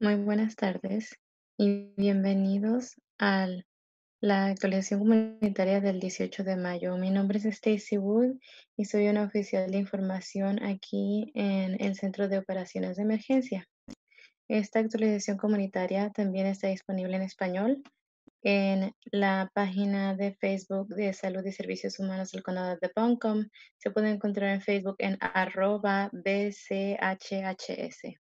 Muy buenas tardes y bienvenidos a la actualización comunitaria del 18 de mayo. Mi nombre es Stacy Wood y soy una oficial de información aquí en el Centro de Operaciones de Emergencia. Esta actualización comunitaria también está disponible en español en la página de Facebook de Salud y Servicios Humanos del Condado de Poncom. Se puede encontrar en Facebook en arroba BCHHS.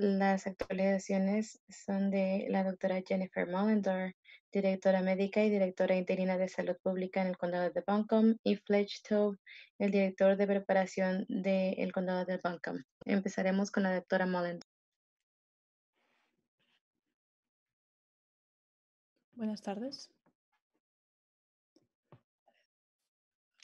Las actualizaciones son de la doctora Jennifer Mollendor, directora médica y directora interina de salud pública en el condado de Buncombe, y Fletch Tove, el director de preparación del condado de Buncombe. Empezaremos con la doctora Mollendor. Buenas tardes.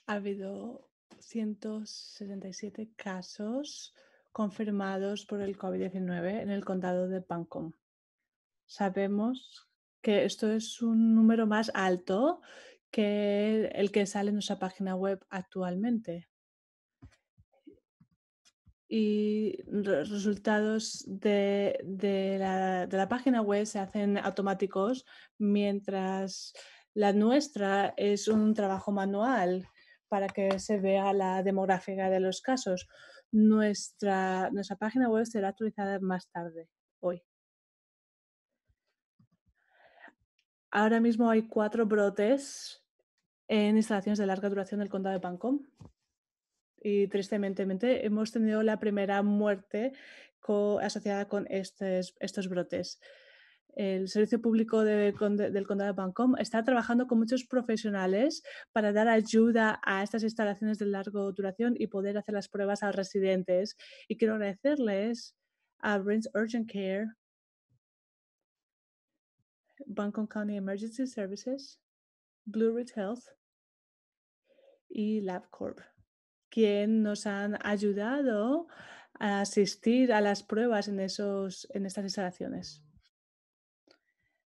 Ha habido 167 casos confirmados por el COVID-19 en el condado de Pancom. Sabemos que esto es un número más alto que el que sale en nuestra página web actualmente. Y los resultados de, de la página web se hacen automáticos mientras la nuestra es un trabajo manual para que se vea la demográfica de los casos. Nuestra, página web será actualizada más tarde, hoy. Ahora mismo hay cuatro brotes en instalaciones de larga duración del condado de Pancom. Y tristemente hemos tenido la primera muerte asociada con estos brotes el Servicio Público del Condado de Bancom está trabajando con muchos profesionales para dar ayuda a estas instalaciones de largo duración y poder hacer las pruebas a residentes. Y quiero agradecerles a Rinse Urgent Care, Bancom County Emergency Services, Blue Ridge Health y LabCorp, quien nos han ayudado a asistir a las pruebas en, en estas instalaciones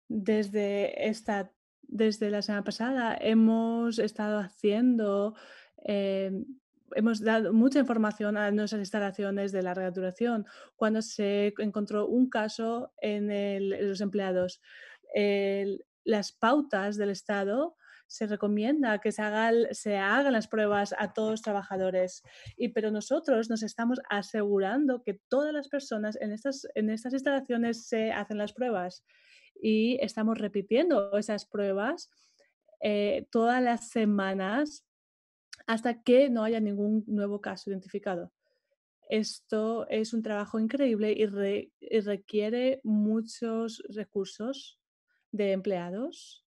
desde, esta, desde la semana pasada hemos estado haciendo, eh, hemos dado mucha información a nuestras instalaciones de larga duración cuando se encontró un caso en, los empleados. las pautas del Estado se recomienda que se, hagan las pruebas a todos los trabajadores. pero nosotros nos estamos asegurando que todas las personas en estas, en estas instalaciones se hacen las pruebas y estamos repitiendo esas pruebas eh, todas las semanas hasta que no haya ningún nuevo caso identificado. Esto es un trabajo increíble y, requiere muchos recursos de empleados,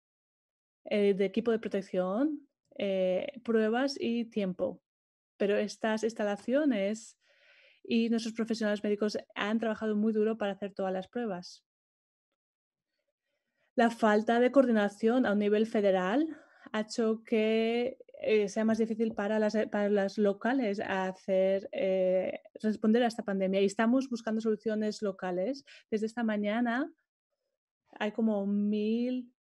eh, de equipo de protección, eh, pruebas y tiempo. Pero estas instalaciones y nuestros profesionales médicos han trabajado muy duro para hacer todas las pruebas. La falta de coordinación a un nivel federal ha hecho que eh, sea más difícil para las, eh, para las locales hacer, eh, responder a esta pandemia y estamos buscando soluciones locales. Desde esta mañana hay como mil pruebas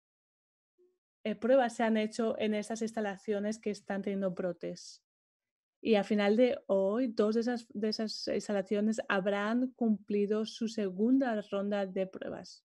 pruebas se han hecho en esas instalaciones que están teniendo brotes. Y a final de hoy, dos de esas instalaciones habrán cumplido su segunda ronda de pruebas.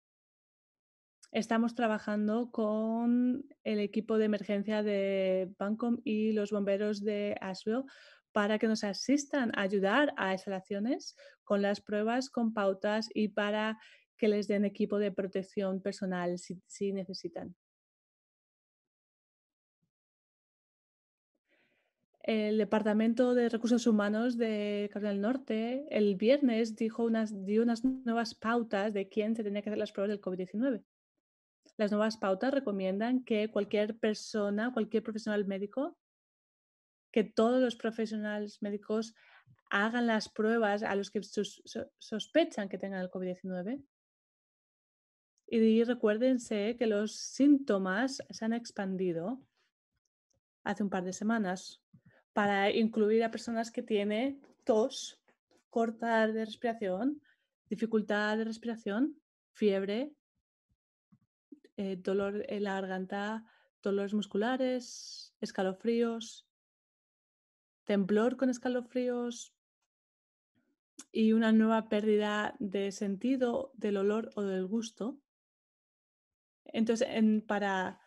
Estamos trabajando con el equipo de emergencia de Bancom y los bomberos de Asheville para que nos asistan a ayudar a instalaciones con las pruebas, con pautas y para que les den equipo de protección personal si, necesitan. El Departamento de Recursos Humanos de Carolina del Norte el viernes dijo unas, dio unas nuevas pautas de quién se tenía que hacer las pruebas del COVID-19 las nuevas pautas recomiendan que cualquier persona, cualquier profesional médico, que todos los profesionales médicos hagan las pruebas a los que sospechan que tengan el COVID-19. Y recuérdense que los síntomas se han expandido hace un par de semanas para incluir a personas que tienen tos, corta de respiración, dificultad de respiración, fiebre, eh, dolor en la garganta, dolores musculares, escalofríos, temblor con escalofríos y una nueva pérdida de sentido del olor o del gusto. Entonces, para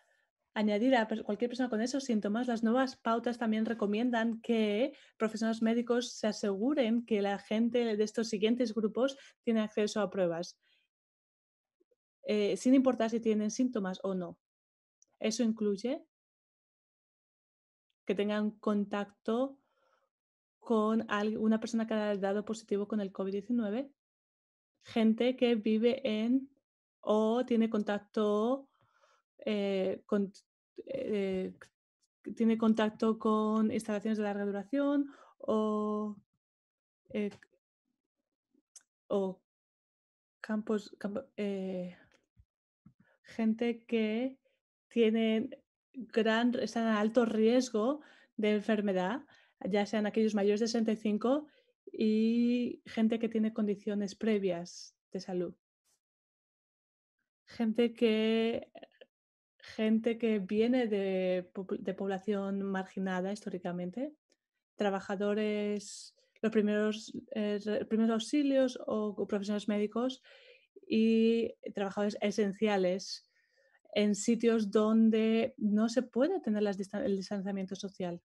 añadir a cualquier persona con esos síntomas, las nuevas pautas también recomiendan que profesionales médicos se aseguren que la gente de estos siguientes grupos tiene acceso a pruebas eh, sin importar si tienen síntomas o no. Eso incluye que tengan contacto con una persona que ha dado positivo con el COVID-19, gente que vive en o tiene contacto eh, con, eh, tiene contacto con instalaciones de larga duración o, o campos, gente que tiene gran, están alto riesgo de enfermedad, ya sean aquellos mayores de 65 y gente que tiene condiciones previas de salud. Gente que, gente que viene de, población marginada históricamente, trabajadores, los primeros, eh, primeros auxilios o profesionales médicos y trabajadores esenciales en sitios donde no se puede tener el distanciamiento social.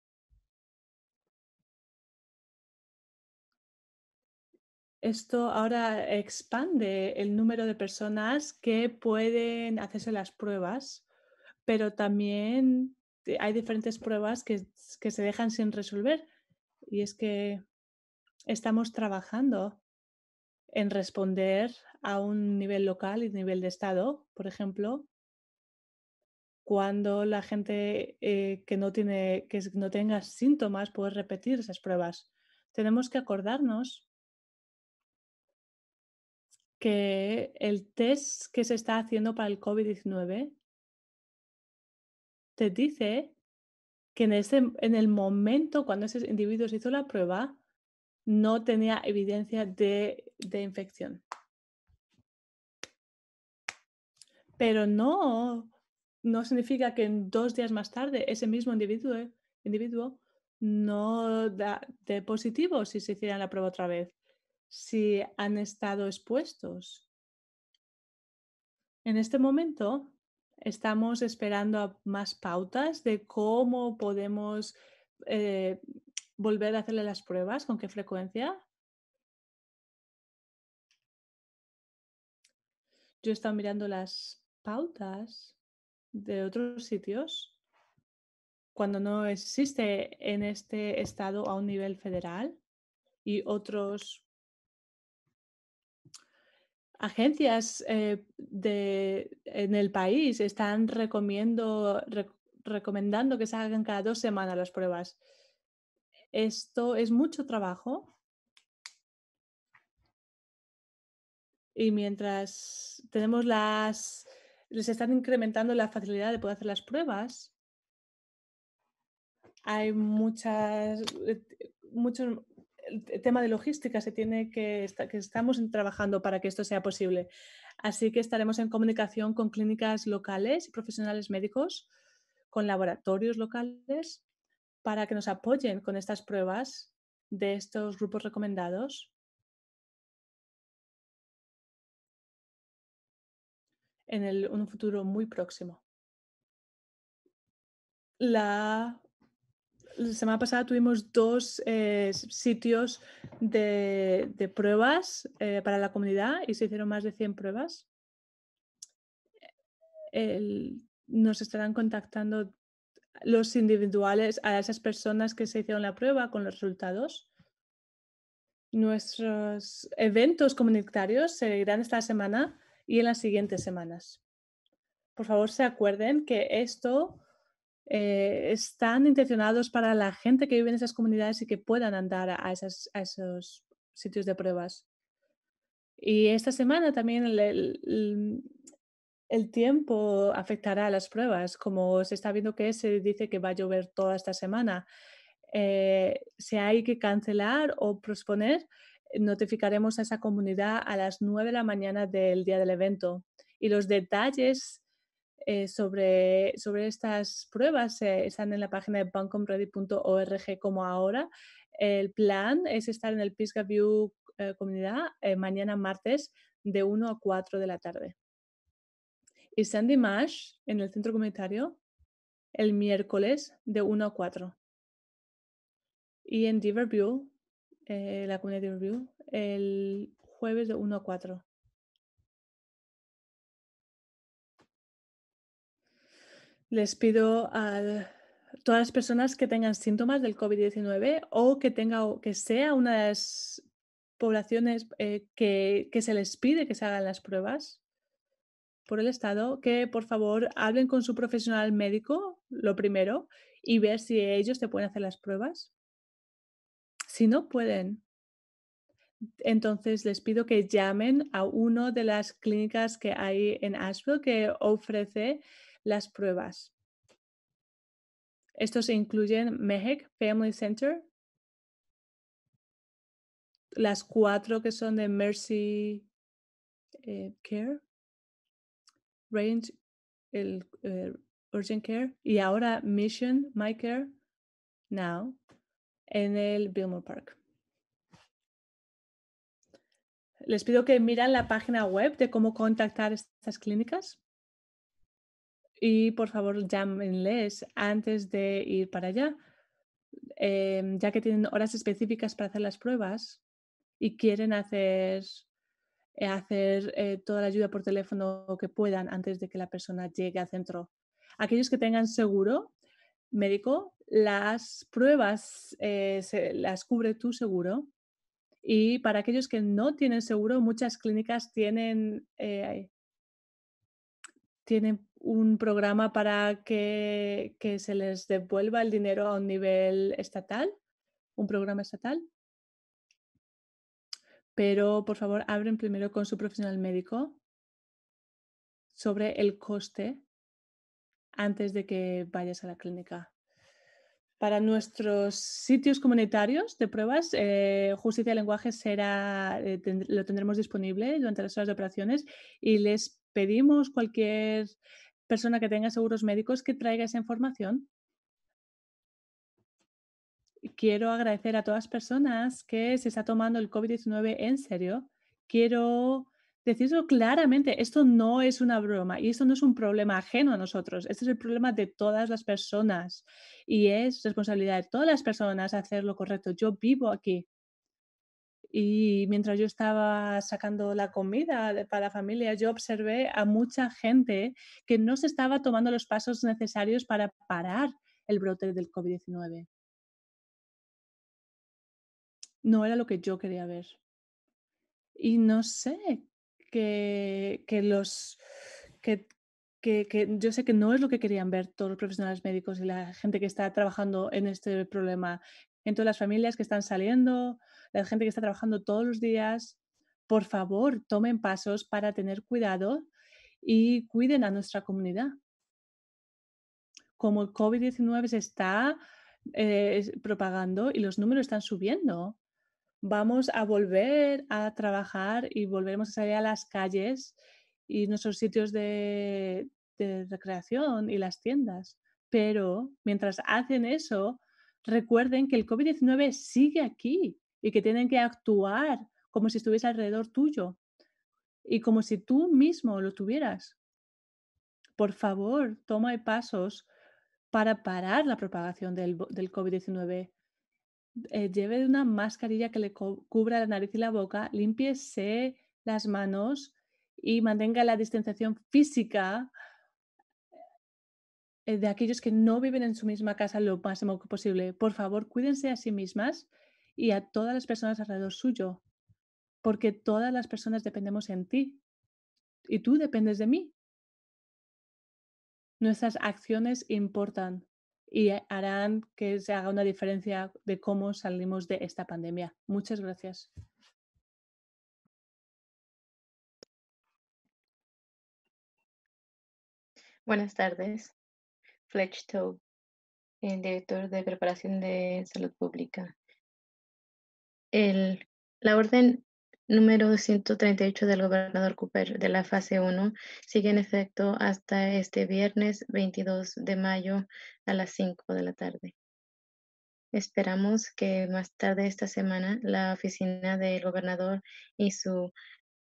Esto ahora expande el número de personas que pueden hacerse las pruebas, pero también hay diferentes pruebas que, que se dejan sin resolver. Y es que estamos trabajando en responder a un nivel local y nivel de Estado, por ejemplo, cuando la gente eh, que, no tiene, tenga síntomas puede repetir esas pruebas. Tenemos que acordarnos que el test que se está haciendo para el COVID-19 te dice que en, el momento cuando ese individuo se hizo la prueba no tenía evidencia de infección. Pero no, no significa que en dos días más tarde ese mismo individuo, eh, individuo no da de positivo si se hiciera la prueba otra vez, si han estado expuestos. En este momento estamos esperando más pautas de cómo podemos eh, volver a hacerle las pruebas, con qué frecuencia. Yo he estado mirando las de otros sitios cuando no existe en este estado a un nivel federal y otros agencias eh, de, en el país están recomendando que se hagan cada dos semanas las pruebas. Esto es mucho trabajo. Y mientras tenemos las les están incrementando la facilidad de poder hacer las pruebas. Hay muchas, eh, muchos, el tema de logística se tiene que, que estamos trabajando para que esto sea posible. Así que estaremos en comunicación con clínicas locales y profesionales médicos, con laboratorios locales, para que nos apoyen con estas pruebas de estos grupos recomendados en un futuro muy próximo. La, semana pasada tuvimos dos eh, sitios de, pruebas eh, para la comunidad y se hicieron más de 100 pruebas. nos estarán contactando los individuales a esas personas que se hicieron la prueba con los resultados. Nuestros eventos comunitarios seguirán esta semana y en las siguientes semanas. Por favor, se acuerden que esto eh, están intencionados para la gente que vive en esas comunidades y que puedan andar a, esos sitios de pruebas. Y esta semana también el, tiempo afectará a las pruebas, como se está viendo que se dice que va a llover toda esta semana. Eh, si hay que cancelar o posponer, notificaremos a esa comunidad a las 9 de la mañana del día del evento. Y los detalles eh, sobre, sobre estas pruebas eh, están en la página de bancomready.org como ahora. El plan es estar en el Pisgah View eh, Comunidad mañana martes de 1 a 4 de la tarde. Y Sandy Marsh en el centro comunitario el miércoles de 1 a 4. Y en View eh, la Community Review, el jueves de 1 a 4. Les pido a todas las personas que tengan síntomas del COVID-19 o que, tenga, que sea una de las poblaciones eh, que, que se les pide que se hagan las pruebas por el Estado, que por favor hablen con su profesional médico, lo primero, y ver si ellos te pueden hacer las pruebas. Si no pueden, entonces les pido que llamen a una de las clínicas que hay en Asheville que ofrece las pruebas. Estos incluyen MEHEC Family Center, las cuatro que son de Mercy eh, Care, Range, eh, Urgent Care y ahora Mission My Care Now en el Billmore Park. Les pido que miran la página web de cómo contactar estas clínicas. Y por favor, llámenles antes de ir para allá, em, ya que tienen horas específicas para hacer las pruebas y quieren hacer, eh, hacer eh, toda la ayuda por teléfono que puedan antes de que la persona llegue al centro. Aquellos que tengan seguro médico, las pruebas eh, las cubre tu seguro y para aquellos que no tienen seguro, muchas clínicas tienen, eh, tienen un programa para que, que, se les devuelva el dinero a un nivel estatal, un programa estatal. Pero por favor, abren primero con su profesional médico sobre el coste antes de que vayas a la clínica. Para nuestros sitios comunitarios de pruebas, eh, Justicia y Lenguaje será, eh, lo tendremos disponible durante las horas de operaciones y les pedimos cualquier persona que tenga seguros médicos que traiga esa información. Quiero agradecer a todas las personas que se está tomando el COVID-19 en serio. Quiero Decirlo claramente, esto no es una broma y esto no es un problema ajeno a nosotros, este es el problema de todas las personas y es responsabilidad de todas las personas hacer lo correcto. Yo vivo aquí, y mientras yo estaba sacando la comida para la familia, yo observé a mucha gente que no se estaba tomando los pasos necesarios para parar el brote del COVID-19. No era lo que yo quería ver. Y no sé que, los... Que, yo sé que no es lo que querían ver todos los profesionales médicos y la gente que está trabajando en este problema, en todas las familias que están saliendo, la gente que está trabajando todos los días, por favor, tomen pasos para tener cuidado y cuiden a nuestra comunidad. Como el COVID-19 se está eh, propagando y los números están subiendo, vamos a volver a trabajar y volveremos a salir a las calles y nuestros sitios de, recreación y las tiendas. Pero mientras hacen eso, recuerden que el COVID-19 sigue aquí y que tienen que actuar como si estuviese alrededor tuyo y como si tú mismo lo tuvieras. Por favor, toma pasos para parar la propagación del, del COVID-19. Eh, lleve una mascarilla que le cubra la nariz y la boca, limpiese las manos y mantenga la distanciación física eh, de aquellos que no viven en su misma casa lo máximo posible. Por favor, cuídense a sí mismas y a todas las personas alrededor suyo, porque todas las personas dependemos en ti y tú dependes de mí. Nuestras acciones importan y harán que se haga una diferencia de cómo salimos de esta pandemia. Muchas gracias. Buenas tardes. Fletch Toe, el director de preparación de salud pública. El, la orden número 138 del gobernador Cooper de la fase 1 sigue en efecto hasta este viernes 22 de mayo a las 5 de la tarde. Esperamos que más tarde esta semana la oficina del gobernador y su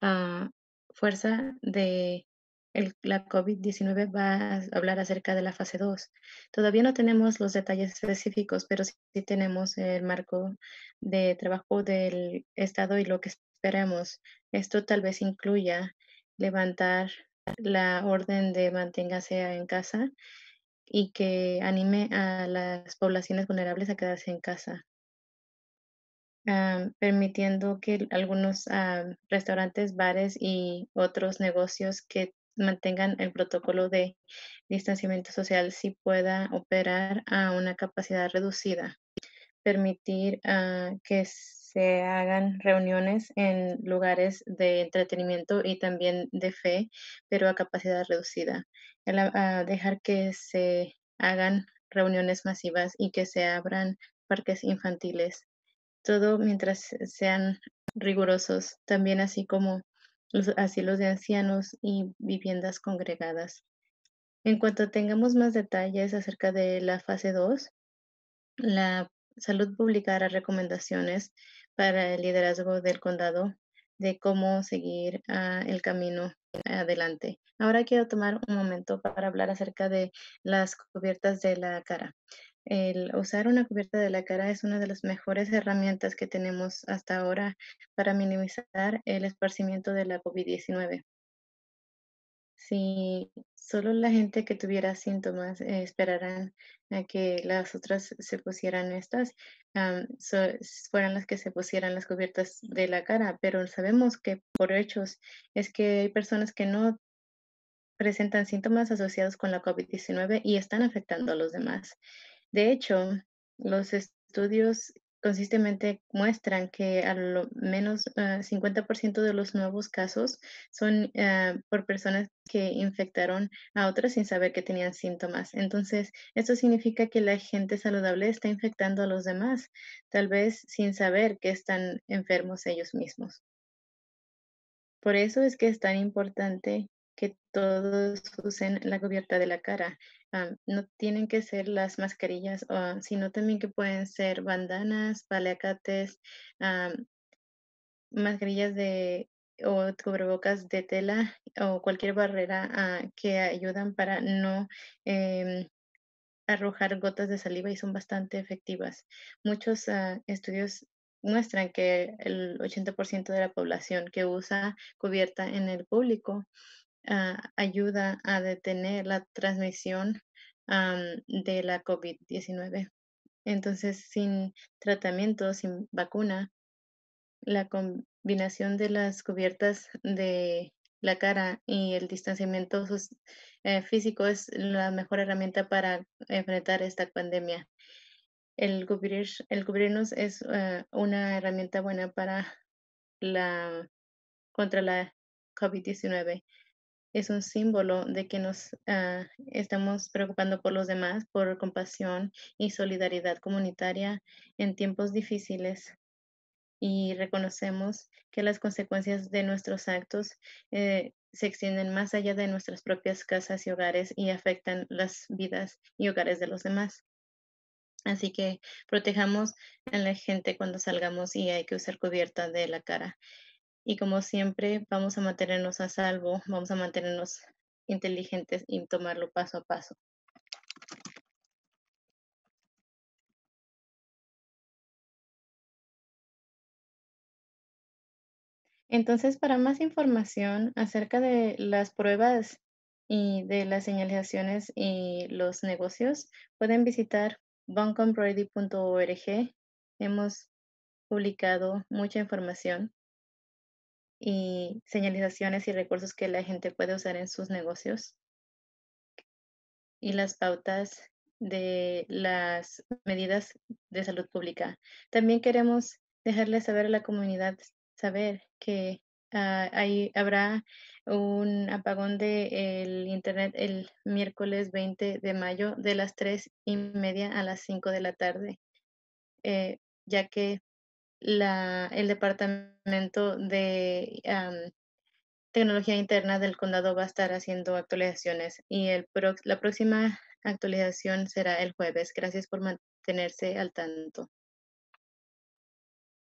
ah, fuerza de el, la COVID-19 va a hablar acerca de la fase 2. Todavía no tenemos los detalles específicos, pero sí, sí tenemos el marco de trabajo del Estado y lo que esto tal vez incluya levantar la orden de manténgase en casa y que anime a las poblaciones vulnerables a quedarse en casa, permitiendo que algunos restaurantes, bares y otros negocios que mantengan el protocolo de distanciamiento social si pueda operar a una capacidad reducida, permitir ah, que se hagan reuniones en lugares de entretenimiento y también de fe, pero a capacidad reducida. Ah, dejar que se hagan reuniones masivas y que se abran parques infantiles. Todo mientras sean rigurosos, también así como los asilos de ancianos y viviendas congregadas. En cuanto tengamos más detalles acerca de la fase 2, la Salud publicará recomendaciones para el liderazgo del condado de cómo seguir ah, el camino adelante. Ahora quiero tomar un momento para hablar acerca de las cubiertas de la cara. El usar una cubierta de la cara es una de las mejores herramientas que tenemos hasta ahora para minimizar el esparcimiento de la COVID-19. Si solo la gente que tuviera síntomas esperarán eh, esperaran a que las otras se pusieran estas, fueran las que se pusieran las cubiertas de la cara, pero sabemos que por hechos es que hay personas que no presentan síntomas asociados con la COVID-19 y están afectando a los demás. De hecho, los estudios consistentemente muestran que al menos 50% eh, de los nuevos casos son eh, por personas que infectaron a otras sin saber que tenían síntomas. Entonces, esto significa que la gente saludable está infectando a los demás, tal vez sin saber que están enfermos ellos mismos. Por eso es que es tan importante que todos usen la cubierta de la cara. Ah, no tienen que ser las mascarillas, ah, sino también que pueden ser bandanas, paleacates, ah, mascarillas de o cubrebocas de tela o cualquier barrera que ayudan para no em, arrojar gotas de saliva y son bastante efectivas. Muchos estudios muestran que el 80% de la población que usa cubierta en el público Ah, ayuda a detener la transmisión de la COVID-19. Entonces, sin tratamiento, sin vacuna, la combinación de las cubiertas de la cara y el distanciamiento eh, físico es la mejor herramienta para enfrentar esta pandemia. El, cubrir, el cubrirnos es eh, una herramienta buena para la, contra la COVID-19 es un símbolo de que nos ah, estamos preocupando por los demás, por compasión y solidaridad comunitaria en tiempos difíciles. Y reconocemos que las consecuencias de nuestros actos eh, se extienden más allá de nuestras propias casas y hogares y afectan las vidas y hogares de los demás. Así que protejamos a la gente cuando salgamos y hay que usar cubierta de la cara. Y como siempre, vamos a mantenernos a salvo, vamos a mantenernos inteligentes y tomarlo paso a paso. Entonces, para más información acerca de las pruebas y de las señalizaciones y los negocios, pueden visitar buncombrady.org. Hemos publicado mucha información y señalizaciones y recursos que la gente puede usar en sus negocios y las pautas de las medidas de salud pública. También queremos dejarles saber a la comunidad, saber que ah, ahí habrá un apagón del Internet el miércoles 20 de mayo de las 3 y media a las 5 de la tarde, eh, ya que la, el Departamento de Tecnología Interna del condado va a estar haciendo actualizaciones y el la próxima actualización será el jueves. Gracias por mantenerse al tanto.